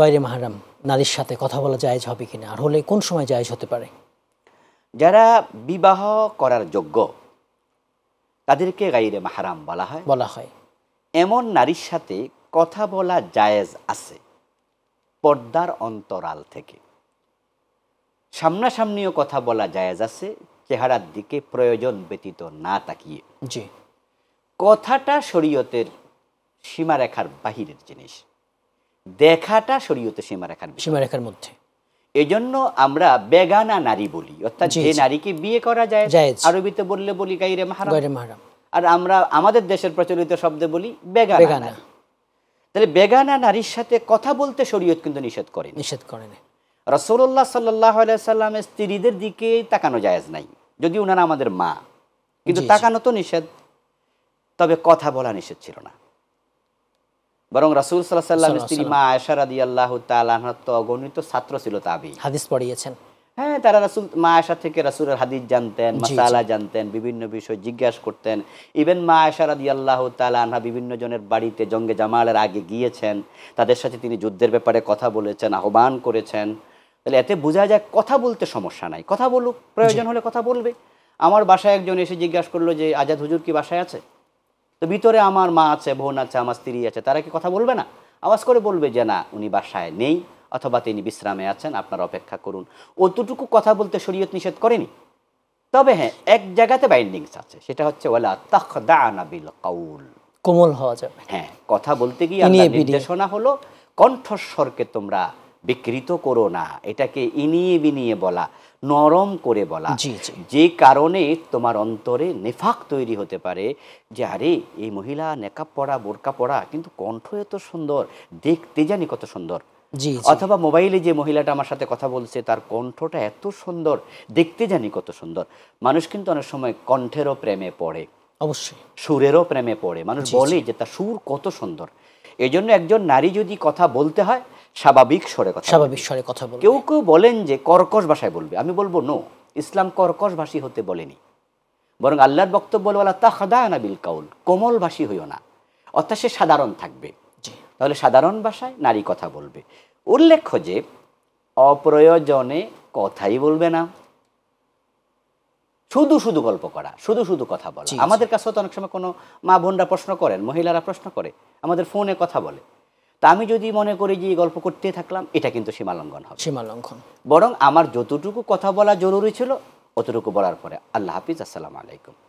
গয়রে মাহারাম নারীর সাথে কথা বলা জায়জ হবে কিনা আর হলে কোন সময় জায়েজ হতে পারে যারা বিবাহ করার যোগ্য তাদেরকে গাইরে মাহারাম বলা হয় বলা হয় এমন নারীর সাথে কথা বলা জায়েজ আছে পর্দার অন্তরাল থেকে সামনাসামনিও কথা বলা জায়েজ আছে চেহারার দিকে প্রয়োজন ব্যতীত না তাকিয়ে জি কথাটা শরীয়তের সীমারেখার বাহিরের জিনিস দেখাটা শরীয়তে সীমারেখার সীমারেখার মধ্যে এই জন্য আমরা বেগানা নারী বলি অর্থাৎ যে নারীকে বিয়ে করা যায় আরবিতে বললে বলি গাইরে মাহারাম আর আমরা আমাদের দেশের প্রচলিত শব্দে বলি বেগানা তাহলে বেগানা নারীর সাথে কথা বলতে শরীয়ত কিন্তু নিষেধ করে নিষেধ করে না রসৌল্লা সাল্লাহ সাল্লামের স্ত্রীদের দিকে তাকানো জায়েজ নাই যদি ওনারা আমাদের মা কিন্তু তাকানো তো নিষেধ তবে কথা বলা নিষেধ ছিল না বরং রাসুল সাল্লাহ সাল্লামের স্ত্রী মা আয়সা রাদি আল্লাহ তো অগণিত ছাত্র ছিল তাবি হাদিস পড়িয়েছেন হ্যাঁ তারা রাসুল মা আয়সা থেকে রাসুলের হাদিস জানতেন মাসালা জানতেন বিভিন্ন বিষয় জিজ্ঞাসা করতেন ইভেন মা আয়সা রাদি আল্লাহ তালা বিভিন্ন জনের বাড়িতে জঙ্গে জামালের আগে গিয়েছেন তাদের সাথে তিনি যুদ্ধের ব্যাপারে কথা বলেছেন আহ্বান করেছেন তাহলে এতে বোঝা যায় কথা বলতে সমস্যা নাই কথা বলুক প্রয়োজন হলে কথা বলবে আমার বাসায় একজন এসে জিজ্ঞাসা করলো যে আজাদ হুজুর কি বাসায় আছে তো ভিতরে আমার মা আছে বোন আছে আমার স্ত্রী আছে তারা কি কথা বলবে না আওয়াজ করে বলবে যে না উনি বাসায় নেই অথবা তিনি বিশ্রামে আছেন আপনারা অপেক্ষা করুন অতটুকু কথা বলতে শরীয়ত নিষেধ করেনি তবে হ্যাঁ এক জায়গাতে বাইন্ডিংস আছে সেটা হচ্ছে ওলা তখদানা বিল কাউল কোমল হওয়া যাবে হ্যাঁ কথা বলতে গিয়ে নির্দেশনা হলো কণ্ঠস্বরকে তোমরা বিকৃত করো না এটাকে ইনিয়ে বিনিয়ে বলা নরম করে বলা যে কারণে তোমার অন্তরে নেফাক তৈরি হতে পারে যে আরে এই মহিলা নেকাপ পড়া বোরকা পড়া কিন্তু কণ্ঠ এত সুন্দর দেখতে জানি কত সুন্দর অথবা মোবাইলে যে মহিলাটা আমার সাথে কথা বলছে তার কণ্ঠটা এত সুন্দর দেখতে জানি কত সুন্দর মানুষ কিন্তু অনেক সময় কণ্ঠেরও প্রেমে পড়ে অবশ্যই সুরেরও প্রেমে পড়ে মানুষ বলে যে তার সুর কত সুন্দর এজন্য একজন নারী যদি কথা বলতে হয় স্বাভাবিক স্বরে কথা স্বাভাবিক স্বরে কথা বলবে কেউ কেউ বলেন যে কর্কশ ভাষায় বলবে আমি বলবো নো ইসলাম কর্কশ ভাষী হতে বলেনি বরং আল্লাহর বক্তব্য বলা তা হাদা না বিল কাউল কোমল ভাষী হইও না অর্থাৎ সে সাধারণ থাকবে তাহলে সাধারণ ভাষায় নারী কথা বলবে উল্লেখ্য যে অপ্রয়োজনে কথাই বলবে না শুধু শুধু গল্প করা শুধু শুধু কথা বলা আমাদের কাছে তো অনেক সময় কোনো মা বোনরা প্রশ্ন করেন মহিলারা প্রশ্ন করে আমাদের ফোনে কথা বলে তা আমি যদি মনে করি যে গল্প করতে থাকলাম এটা কিন্তু সীমালঙ্ঘন হবে সীমালঙ্ঘন বরং আমার যতটুকু কথা বলা জরুরি ছিল অতটুকু বলার পরে আল্লাহ হাফিজ আসসালামু আলাইকুম